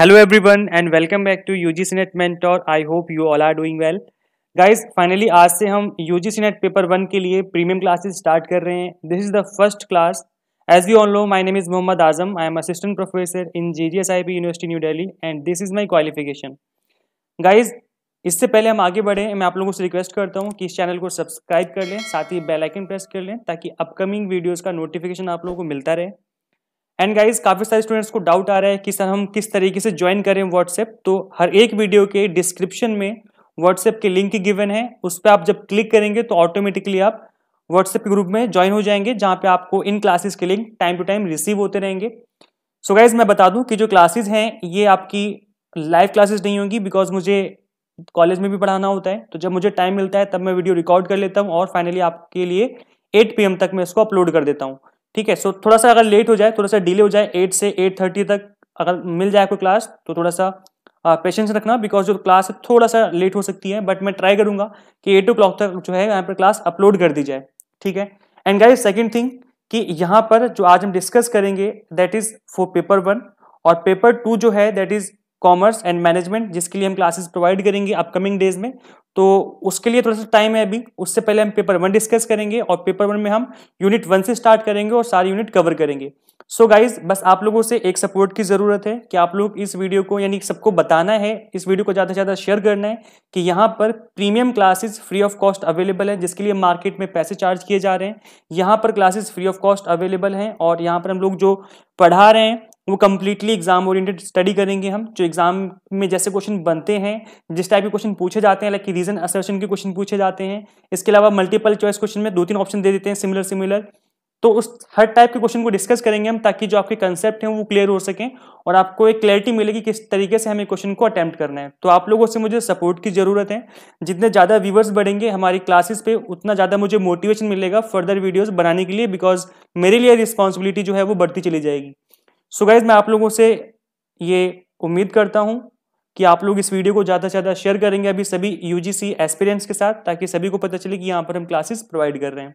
hello and welcome back to U G UGC मैंट और I hope you all are doing well guys finally आज से हम U G C net paper one के लिए premium classes start कर रहे हैं this is the first class as you all know my name is Mohammad Azam I am assistant professor in J G S I P university New Delhi and this is my qualification guys इससे पहले हम आगे बढ़ें मैं आप लोगों से रिक्वेस्ट करता हूँ कि इस चैनल को सब्सक्राइब कर लें साथ ही बेलाइकन प्रेस कर लें ताकि अपकमिंग वीडियोज़ का नोटिफिकेशन आप लोगों को मिलता रहे एंड गाइज काफ़ी सारे स्टूडेंट्स को डाउट आ रहा है कि सर हम किस तरीके से ज्वाइन करें व्हाट्सएप तो हर एक वीडियो के डिस्क्रिप्शन में व्हाट्सएप के लिंक गिवन है उस पर आप जब क्लिक करेंगे तो ऑटोमेटिकली आप व्हाट्सएप के ग्रुप में ज्वाइन हो जाएंगे जहाँ पे आपको इन क्लासेस के link time to time receive होते रहेंगे सो so गाइज मैं बता दूं कि जो क्लासेस हैं ये आपकी लाइव क्लासेस नहीं होंगी बिकॉज मुझे कॉलेज में भी पढ़ाना होता है तो जब मुझे टाइम मिलता है तब मैं वीडियो रिकॉर्ड कर लेता हूँ और फाइनली आपके लिए 8 पी तक मैं इसको अपलोड कर देता हूँ ठीक है सो थोड़ा सा अगर लेट हो जाए थोड़ा सा डिले हो जाए एट से एट थर्टी तक अगर मिल जाए कोई क्लास तो थोड़ा सा पेशेंस रखना बिकॉज जो क्लास है थोड़ा सा लेट हो सकती है बट मैं ट्राई करूंगा कि एट ओ क्लॉक तक जो है यहाँ पर क्लास अपलोड कर दी जाए ठीक है एंड गाइज सेकेंड थिंग कि यहाँ पर जो आज हम डिस्कस करेंगे that is for paper one और पेपर टू जो है that is commerce and management जिसके लिए हम क्लासेस प्रोवाइड करेंगे अपकमिंग डेज में तो उसके लिए थोड़ा सा टाइम है अभी उससे पहले हम पेपर वन डिस्कस करेंगे और पेपर वन में हम यूनिट वन से स्टार्ट करेंगे और सारी यूनिट कवर करेंगे सो so गाइज बस आप लोगों से एक सपोर्ट की ज़रूरत है कि आप लोग इस वीडियो को यानी सबको बताना है इस वीडियो को ज़्यादा से ज़्यादा शेयर करना है कि यहाँ पर premium classes free of cost available है जिसके लिए मार्केट में पैसे चार्ज किए जा रहे हैं यहाँ पर classes free of cost available हैं और यहाँ पर हम लोग जो पढ़ा रहे हैं वो कम्प्लीटली एग्जाम ओरिएंटेड स्टडी करेंगे हम जो एग्जाम में जैसे क्वेश्चन बनते हैं जिस टाइप के क्वेश्चन पूछे जाते हैं लाइक रीजन असर्शन के क्वेश्चन पूछे जाते हैं इसके अलावा मल्टीपल चॉइस क्वेश्चन में दो तीन ऑप्शन दे देते हैं सिमिलर सिमिलर तो उस हर टाइप के क्वेश्चन को डिस्कस करेंगे हम ताकि जो आपके कंसेप्ट हैं वो क्लियर हो सकें और आपको एक क्लैरिटी मिलेगी कि किस तरीके से हमें क्वेश्चन को अटैम्प्ट करना है तो आप लोगों से मुझे सपोर्ट की ज़रूरत है जितने ज़्यादा व्यूवर्स बढ़ेंगे हमारी क्लासेस पे उतना ज़्यादा मुझे मोटिवेशन मिलेगा फर्दर वीडियोज़ बनाने के लिए बिकॉज मेरे लिए रिस्पॉन्सिबिलिटी जो है वो बढ़ती चली जाएगी सो गाइज मैं आप लोगों से ये उम्मीद करता हूँ कि आप लोग इस वीडियो को ज़्यादा से ज़्यादा शेयर करेंगे अभी सभी यू जी सी के साथ ताकि सभी को पता चले कि यहाँ पर हम क्लासेस प्रोवाइड कर रहे हैं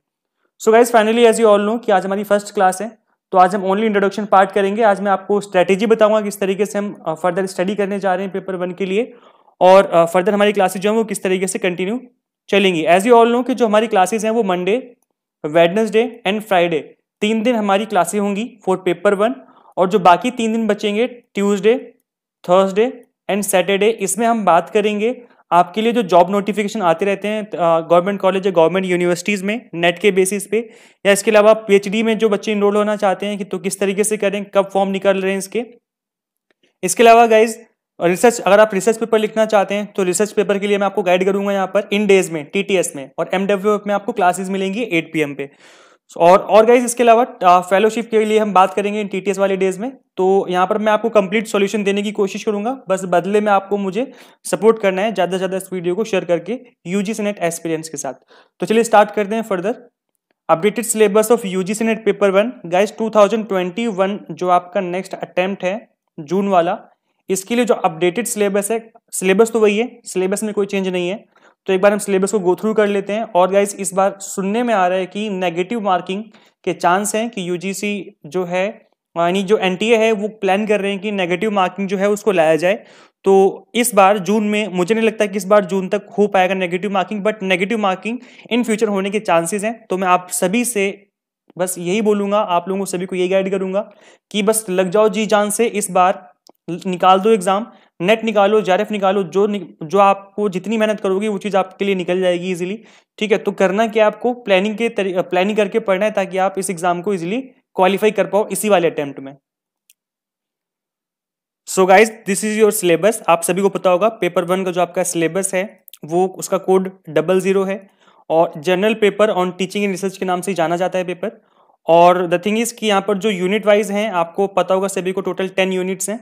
so guys finally as you all know कि आज हमारी फर्स्ट क्लास है तो आज हम ओनली इंट्रोडक्शन पार्ट करेंगे आज मैं आपको स्ट्रैटेजी बताऊंगा किस तरीके से हम फर्दर uh, स्टडी करने जा रहे हैं पेपर वन के लिए और फर्दर uh, हमारी क्लासेज जो हैं वो किस तरीके से कंटिन्यू चलेंगी एज यू ऑल नो कि जो हमारी क्लासेज हैं वो मंडे वेडनेसडे एंड फ्राइडे तीन दिन हमारी क्लासेज होंगी फॉर पेपर वन और जो बाकी तीन दिन बचेंगे ट्यूसडे थर्सडे एंड सैटरडे इसमें हम बात करेंगे आपके लिए जो जॉब नोटिफिकेशन आते रहते हैं गवर्नमेंट कॉलेज या गवर्नमेंट यूनिवर्सिटीज़ में नेट के बेसिस पे या इसके अलावा पीएचडी में जो बच्चे इनरोल होना चाहते हैं कि तो किस तरीके से करें कब फॉर्म निकाल रहे हैं इसके इसके अलावा गाइज रिसर्च अगर आप रिसर्च पेपर लिखना चाहते हैं तो रिसर्च पेपर के लिए मैं आपको गाइड करूंगा यहाँ पर इन डेज में टी में और एमडब्ल्यू में आपको क्लासेज मिलेंगी एट पी पे और और गाइज इसके अलावा फेलोशिप uh, के लिए हम बात करेंगे इन टीटीएस वाले डेज में तो यहाँ पर मैं आपको कंप्लीट सॉल्यूशन देने की कोशिश करूंगा बस बदले में आपको मुझे सपोर्ट करना है ज़्यादा से ज़्यादा इस वीडियो को शेयर करके यूजी नेट एक्सपीरियंस के साथ तो चलिए स्टार्ट करते हैं further updated syllabus of UG net paper one guys one जो आपका नेक्स्ट अटेम्प्ट है जून वाला इसके लिए जो अपडेटेड सिलेबस है सिलेबस तो वही है सिलेबस में कोई चेंज नहीं है तो एक बार हम सिलेबस को गो थ्रू कर लेते हैं और गाइज इस बार सुनने में आ रहा है कि नेगेटिव मार्किंग के चांस हैं कि यूजीसी जो है यानी जो एन है वो प्लान कर रहे हैं कि नेगेटिव मार्किंग जो है उसको लाया जाए तो इस बार जून में मुझे नहीं लगता कि इस बार जून तक हो पाएगा negative marking but negative marking in future होने के चांसेस हैं तो मैं आप सभी से बस यही बोलूंगा आप लोगों को सभी को यही गाइड करूंगा कि बस लग जाओ जी जान से इस बार निकाल दो एग्जाम नेट निकालो जारफ निकालो जो जो आपको जितनी मेहनत करोगे वो चीज़ आपके लिए निकल जाएगी इजीली ठीक है तो करना क्या आपको प्लानिंग के प्लानिंग करके पढ़ना है ताकि आप इस एग्जाम को इजीली क्वालिफाई कर पाओ इसी वाले अटेम्प्ट में so guys this is your syllabus आप सभी को पता होगा पेपर वन का जो आपका सिलेबस है वो उसका कोड डबल जीरो है और general paper on teaching and research के नाम से जाना जाता है पेपर और द थिंग इज कि यहाँ पर जो यूनिट वाइज हैं आपको पता होगा सभी को टोटल टेन यूनिट्स हैं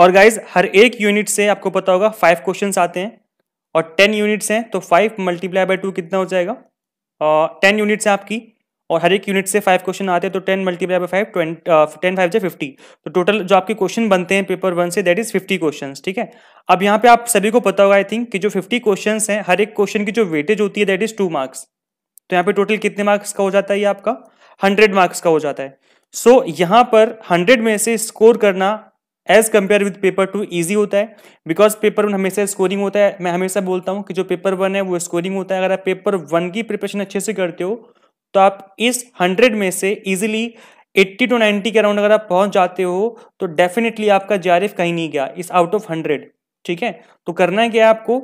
और गाइज हर एक यूनिट से आपको पता होगा फाइव क्वेश्चन आते हैं और टेन यूनिट्स हैं तो फाइव मल्टीप्लाई बाई टू कितना हो जाएगा टेन uh, यूनिट्स हैं आपकी और हर एक यूनिट से फाइव क्वेश्चन आते हैं तो ten multiply by five twenty ten five जो फिफ्टी तो टोटल जो आपके क्वेश्चन बनते हैं पेपर वन से दैट इज फिफ्टी क्वेश्चन ठीक है अब यहाँ पे आप सभी को पता होगा आई थिंक कि जो फिफ्टी क्वेश्चन हैं हर एक क्वेश्चन की जो वेटेज होती है दैट इज टू मार्क्स तो यहाँ पे टोटल कितने मार्क्स का हो जाता है ये आपका हंड्रेड मार्क्स का हो जाता है सो so, यहाँ पर हंड्रेड में से स्कोर करना as compare with paper two easy होता है बिकॉज पेपर वन हमेशा स्कोरिंग होता है मैं हमेशा बोलता हूँ कि जो पेपर वन है वो स्कोरिंग होता है अगर आप पेपर वन की प्रिपरेशन अच्छे से करते हो तो आप इस हंड्रेड में से इजिली 80 टू 90 के अराउंड अगर आप पहुंच जाते हो तो डेफिनेटली आपका जे कहीं नहीं गया इस आउट ऑफ हंड्रेड ठीक है तो करना है क्या आपको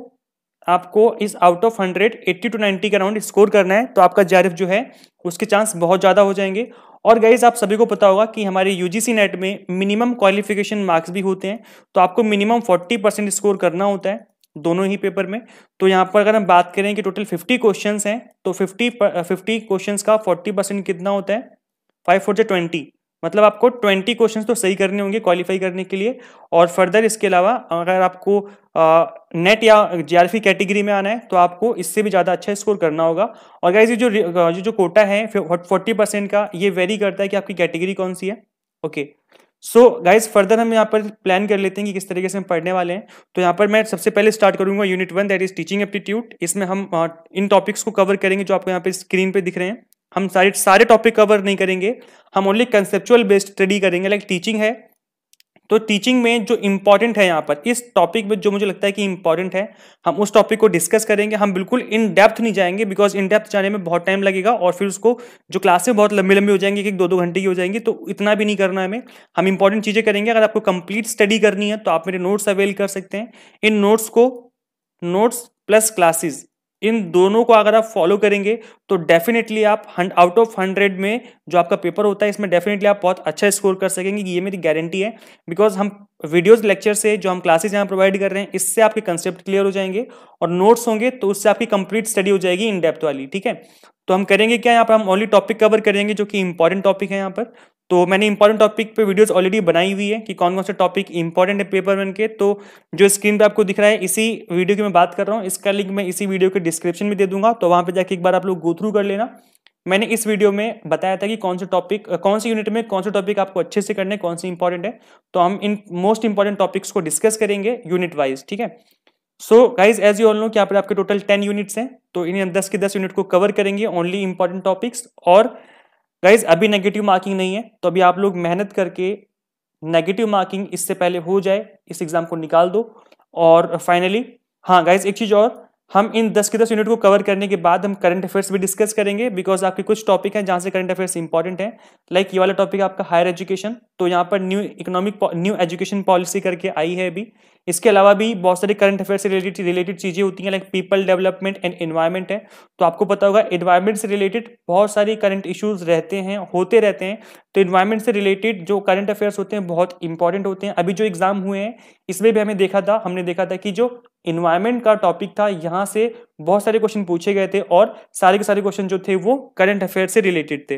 आपको इस out of hundred eighty two ninety के अराउंड स्कोर करना है तो आपका जे जो है उसके चांस बहुत ज़्यादा हो जाएंगे और गाइज आप सभी को पता होगा कि हमारे यूजीसी नेट में मिनिमम क्वालिफिकेशन मार्क्स भी होते हैं तो आपको मिनिमम फोर्टी परसेंट स्कोर करना होता है दोनों ही पेपर में तो यहाँ पर अगर हम बात करें कि टोटल फिफ्टी क्वेश्चन हैं तो फिफ्टी फिफ्टी क्वेश्चन का फोर्टी परसेंट कितना होता है फाइव फोर से ट्वेंटी मतलब आपको ट्वेंटी क्वेश्चन तो सही करने होंगे क्वालिफाई करने के लिए और फर्दर इसके अलावा अगर आपको नेट या जी कैटेगरी में आना है तो आपको इससे भी ज़्यादा अच्छा स्कोर करना होगा और गाइज ये जो ये जो कोटा है फोर्टी परसेंट का ये वेरी करता है कि आपकी कैटेगरी कौन सी है ओके सो गाइज फर्दर हम यहाँ पर प्लान कर लेते हैं कि किस तरीके से हम पढ़ने वाले हैं तो यहाँ पर मैं सबसे पहले स्टार्ट करूंगा unit one that is teaching aptitude इसमें हम इन टॉपिक्स को कवर करेंगे जो आपको यहाँ पर स्क्रीन पर दिख रहे हैं हम सारे सारे टॉपिक कवर नहीं करेंगे हम ओनली कंसेप्चुअल बेस्ड स्टडी करेंगे लाइक टीचिंग है तो टीचिंग में जो इंपॉर्टेंट है यहाँ पर इस टॉपिक में जो मुझे लगता है कि इंपॉर्टेंट है हम उस टॉपिक को डिस्कस करेंगे हम बिल्कुल इन डेप्थ नहीं जाएंगे बिकॉज इन डेप्थ जाने में बहुत टाइम लगेगा और फिर उसको जो क्लासे बहुत लंबी लंबी हो जाएंगी एक दो दो घंटे की हो जाएंगी तो इतना भी नहीं करना हमें हम इंपॉर्टेंट चीज़ें करेंगे अगर आपको कंप्लीट स्टडी करनी है तो आप मेरे नोट्स अवेल कर सकते हैं इन नोट्स को नोट्स प्लस क्लासेज इन दोनों को अगर आप फॉलो करेंगे तो डेफिनेटली आप आउट ऑफ हंड्रेड में जो आपका पेपर होता है इसमें डेफिनेटली आप बहुत अच्छा स्कोर कर सकेंगे ये मेरी गारंटी है बिकॉज हम वीडियोस लेक्चर से जो हम क्लासेस यहाँ प्रोवाइड कर रहे हैं इससे आपके कंसेप्ट क्लियर हो जाएंगे और नोट्स होंगे तो उससे आपकी कंप्लीट स्टडी हो जाएगी इन डेप्थ वाली ठीक है तो हम करेंगे क्या यहाँ पर हम ओनली टॉपिक कवर करेंगे जो कि इंपॉर्टेंट टॉपिक है यहाँ पर तो मैंने इंपॉर्टेंट टॉपिक पे वीडियोस ऑलरेडी बनाई हुई है कि कौन कौन से टॉपिक इंपॉर्टेंट है पेपर वन के तो जो स्क्रीन पे आपको दिख रहा है इसी वीडियो की मैं बात कर रहा हूँ इसका लिंक मैं इसी वीडियो के डिस्क्रिप्शन में दे दूंगा तो वहाँ पर जाके एक बार आप लोग गो थ्रू कर लेना मैंने इस वीडियो में बताया था कि कौन से टॉपिक कौन से यूनिट में कौन से टॉपिक आपको अच्छे से करने कौन से इंपॉर्टेंट है तो हम इन मोस्ट इंपॉर्टेंट टॉपिक्स को डिस्कस करेंगे यूनिट वाइज ठीक है so guys as you all know कि यहाँ पर आपके टोटल टेन यूनिट्स हैं तो इन दस के दस यूनिट को कवर करेंगे ओनली इंपॉर्टेंट टॉपिक्स और गाइज अभी नेगेटिव मार्किंग नहीं है तो अभी आप लोग मेहनत करके नेगेटिव मार्किंग इससे पहले हो जाए इस एग्जाम को निकाल दो और फाइनली हाँ गाइज एक चीज़ और हम इन 10 के 10 यूनिट को कवर करने के बाद हम करंट अफेयर्स भी डिस्कस करेंगे बिकॉज आपके कुछ टॉपिक हैं जहाँ से करंट अफेयर्स इंपॉर्टेंट हैं लाइक ये वाला टॉपिक आपका हायर एजुकेशन तो यहाँ पर new economic new education policy करके आई है अभी इसके अलावा भी बहुत सारी करंट अफेयर से रिलेटेड रिलेटेड चीज़ें होती हैं like people development and environment है तो आपको पता होगा एनवायरनमेंट से रिलेटेड बहुत सारी करंट इश्यूज रहते हैं होते रहते हैं तो इन्वायरमेंट से रिलेटेड जो करंट अफेयर्स होते हैं बहुत इंपॉर्टेंट होते हैं अभी जो एग्जाम हुए हैं इसमें भी हमें देखा था हमने देखा था कि जो इन्वायरमेंट का टॉपिक था यहाँ से बहुत सारे क्वेश्चन पूछे गए थे और सारे के सारे क्वेश्चन जो थे वो करंट अफेयर से रिलेटेड थे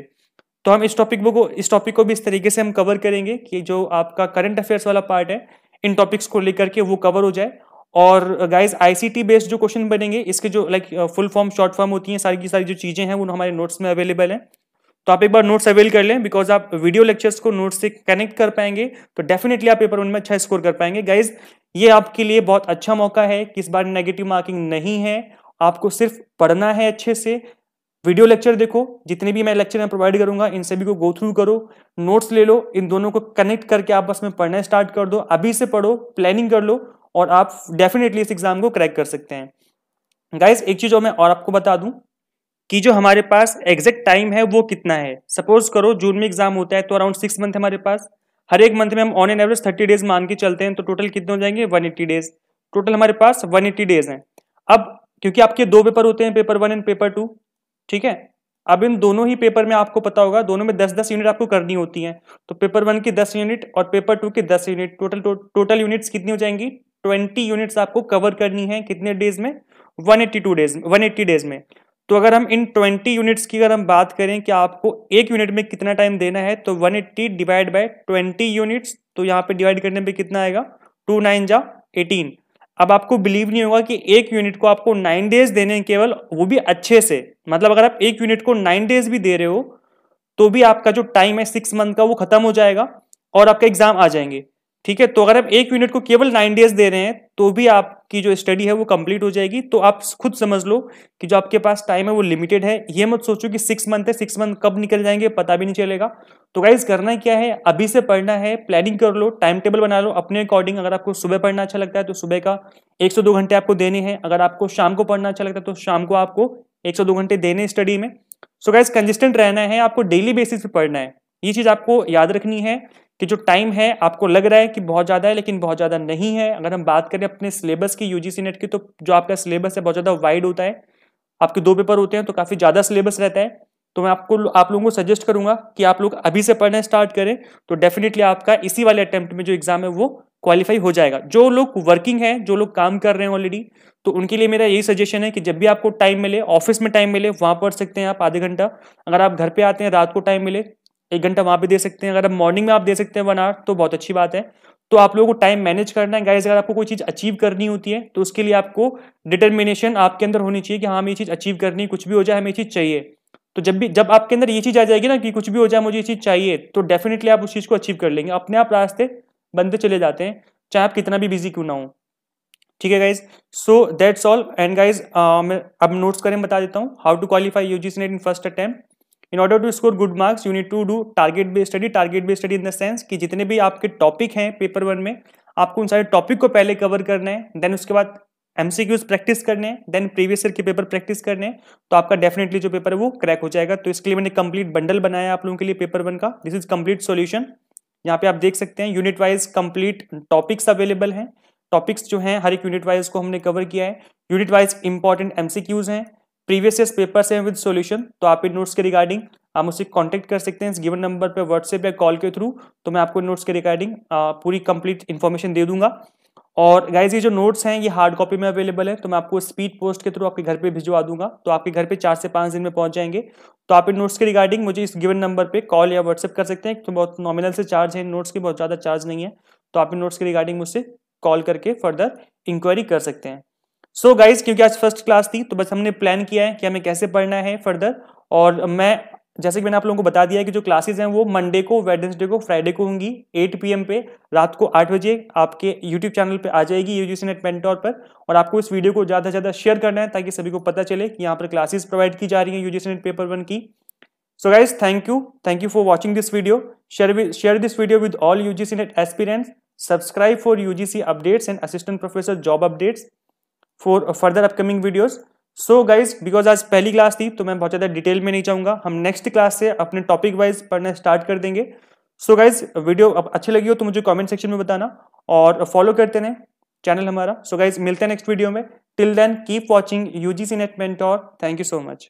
तो हम इस टॉपिक को इस टॉपिक को भी इस तरीके से हम कवर करेंगे कि जो आपका करंट अफेयर्स वाला पार्ट है इन टॉपिक्स को लेकर के वो कवर हो जाए और गाइज आईसीटी बेस्ड जो क्वेश्चन बनेंगे इसके जो like full form short form होती हैं सारी की सारी जो चीज़ें हैं वो हमारे नोट्स में अवेलेबल हैं तो आप एक बार नोट्स अवेल कर लें बिकॉज आप वीडियो लेक्चर्स को नोट्स से कनेक्ट कर पाएंगे तो डेफिनेटली आप पेपर उनमें अच्छा स्कोर कर पाएंगे गाइज ये आपके लिए बहुत अच्छा मौका है कि इस बार नेगेटिव मार्किंग नहीं है आपको सिर्फ पढ़ना है अच्छे से वीडियो लेक्चर देखो जितने भी मैं लेक्चर में प्रोवाइड करूंगा इन सभी को गो थ्रू करो नोट्स ले लो इन दोनों को कनेक्ट करके आप बस में पढ़ना स्टार्ट कर दो अभी से पढ़ो प्लानिंग कर लो और आप डेफिनेटली इस एग्जाम को क्रैक कर सकते हैं गाइज एक चीज और मैं और आपको बता दूं कि जो हमारे पास एग्जैक्ट टाइम है वो कितना है सपोज करो जून में एग्जाम होता है तो अराउंड सिक्स मंथ हमारे पास हर एक मंथ में हम on an average thirty days मान के चलते हैं तो टोटल कितने हो जाएंगे वन एट्टी डेज टोटल हमारे पास वन एट्टी डेज है अब क्योंकि आपके दो पेपर होते हैं paper one and paper two ठीक है अब इन दोनों ही पेपर में आपको पता होगा दोनों में दस दस यूनिट आपको करनी होती है तो पेपर वन की दस यूनिट और पेपर टू की दस यूनिट टोटल टोटल यूनिट्स कितनी हो जाएंगी ट्वेंटी यूनिट्स आपको कवर करनी है कितने डेज में one eighty two days one eighty days में तो अगर हम इन ट्वेंटी यूनिट्स की अगर हम बात करें कि आपको एक यूनिट में कितना टाइम देना है तो one eighty divide by twenty units तो यहाँ पे डिवाइड करने पर कितना आएगा टू नाइन जा एटीन अब आपको बिलीव नहीं होगा कि एक यूनिट को आपको नाइन डेज देने केवल वो भी अच्छे से मतलब अगर आप एक यूनिट को नाइन डेज भी दे रहे हो तो भी आपका जो टाइम है सिक्स मंथ का वो खत्म हो जाएगा और आपका एग्जाम आ जाएंगे ठीक है तो अगर आप एक यूनिट को केवल नाइन डेज दे रहे हैं तो भी आपकी जो स्टडी है वो कंप्लीट हो जाएगी तो आप खुद समझ लो कि जो आपके पास टाइम है वो लिमिटेड है ये मत सोचो कि सिक्स मंथ है सिक्स मंथ कब निकल जाएंगे पता भी नहीं चलेगा तो गाइज करना क्या है अभी से पढ़ना है प्लानिंग कर लो टाइम टेबल बना लो अपने अकॉर्डिंग अगर आपको सुबह पढ़ना अच्छा लगता है तो सुबह का एक सौ दो घंटे आपको देने हैं अगर आपको शाम को पढ़ना अच्छा लगता है तो शाम को आपको एक सौ दो घंटे देने स्टडी में सो गाइज कंसिस्टेंट रहना है आपको डेली बेसिस पे पढ़ना है ये चीज़ आपको याद रखनी है कि जो टाइम है आपको लग रहा है कि बहुत ज़्यादा है लेकिन बहुत ज़्यादा नहीं है अगर हम बात करें अपने सिलेबस की यूजीसी नेट की तो जो आपका सिलेबस है बहुत ज़्यादा वाइड होता है आपके दो पेपर होते हैं तो काफ़ी ज़्यादा सिलेबस रहता है तो मैं आपको आप लोगों को सजेस्ट करूंगा कि आप लोग अभी से पढ़ना स्टार्ट करें तो डेफिनेटली आपका इसी वाले अटेम्प्ट में जो एग्जाम है वो क्वालिफाई हो जाएगा जो लोग वर्किंग है जो लोग काम कर रहे हैं ऑलरेडी तो उनके लिए मेरा यही सजेशन है कि जब भी आपको टाइम मिले ऑफिस में टाइम मिले वहां पढ़ सकते हैं आप आधे घंटा अगर आप घर पे आते हैं रात को टाइम मिले एक घंटा वहाँ पे दे सकते हैं अगर आप मॉर्निंग में आप दे सकते हैं वन आवर तो बहुत अच्छी बात है तो आप लोगों को टाइम मैनेज करना है गाइज अगर आपको कोई चीज़ अचीव करनी होती है तो उसके लिए आपको डिटर्मिनेशन आपके अंदर होनी चाहिए कि हाँ हमें ये चीज़ अचीव करनी है कुछ भी हो जाए हमें ये चीज़ चाहिए तो जब भी जब आपके अंदर ये चीज़ आ जाएगी ना कि कुछ भी हो जाए मुझे ये चीज़ चाहिए तो डेफिनेटली आप उस चीज़ को अचीव कर लेंगे अपने आप रास्ते बनते चले जाते हैं चाहे आप कितना भी बिजी क्यों ना हो ठीक है guys so that's all and guys मैं अब नोट्स करें बता देता हूँ how to qualify U G NET in first attempt in order to score good marks you need to do target based study target based study in the sense कि जितने भी आपके टॉपिक हैं पेपर वन में आपको उन सारे topic को पहले कवर करना है देन उसके बाद एमसीक्यूज प्रैक्टिस करने हैं देन प्रीवियस ईयर के पेपर प्रैक्टिस करने हैं तो आपका डेफिनेटली जो पेपर है वो क्रैक हो जाएगा तो इसके लिए मैंने कंप्लीट बंडल बनाया आप लोगों के लिए पेपर वन का दिस इज कंप्लीट सोल्यूशन यहाँ पे आप देख सकते हैं unit wise complete topics available हैं टॉपिक्स जो हैं हर एक यूनिट वाइज को हमने कवर किया है यूनिट वाइज इंपॉर्टेंट एमसीक्यूज हैं प्रीवियस ईयर पेपर्स हैं विद सॉल्यूशन तो आप इन नोट्स के रिगार्डिंग आप मुझसे कांटेक्ट कर सकते हैं इस गिवन नंबर पर व्हाट्सएप या कॉल के थ्रू तो मैं आपको नोट्स के रिगार्डिंग पूरी कंप्लीट इन्फॉर्मेशन दे दूंगा और गाइज ये जो नोट्स हैं ये हार्ड कॉपी में अवेलेबल है तो मैं आपको स्पीड पोस्ट के थ्रू आपके घर पे भिजवा दूंगा तो आपके घर पे चार से पाँच दिन में पहुंच जाएंगे तो आप इन नोट्स के रिगार्डिंग मुझे इस गिवन नंबर पे कॉल या व्हाट्सएप कर सकते हैं तो बहुत नॉमिनल से चार्ज है नोट्स के बहुत ज़्यादा चार्ज नहीं है तो आप इन नोट्स के रिगार्डिंग मुझसे कॉल करके फर्दर इंक्वायरी कर सकते हैं सो so गाइज क्योंकि आज फर्स्ट क्लास थी तो बस हमने प्लान किया है कि हमें कैसे पढ़ना है फर्दर और मैं जैसे कि मैंने आप लोगों को बता दिया है कि जो क्लासेस हैं वो मंडे को वेडनेसडे को फ्राइडे को होंगी 8 पीएम पे रात को 8 बजे आपके यूट्यूब चैनल पे आ जाएगी यूजीसी नेट मेंटोर पर और आपको इस वीडियो को ज़्यादा से ज़्यादा शेयर करना है ताकि सभी को पता चले कि यहाँ पर क्लासेस प्रोवाइड की जा रही है यूजीसी नेट पेपर वन की so guys thank you thank you for watching this video share share this video with all UGC NET experience subscribe for UGC updates and assistant professor job updates for further upcoming videos so guys because आज पहली class थी तो मैं बहुत ज़्यादा detail में नहीं चाहूंगा हम नेक्स्ट क्लास से अपने टॉपिक वाइज पढ़ना स्टार्ट कर देंगे सो गाइज वीडियो अब अच्छी लगी हो तो मुझे कमेंट सेक्शन में बताना और फॉलो करते रहें चैनल हमारा सो so गाइज मिलते हैं नेक्स्ट वीडियो में till then keep watching U G C NET mentor thank you so much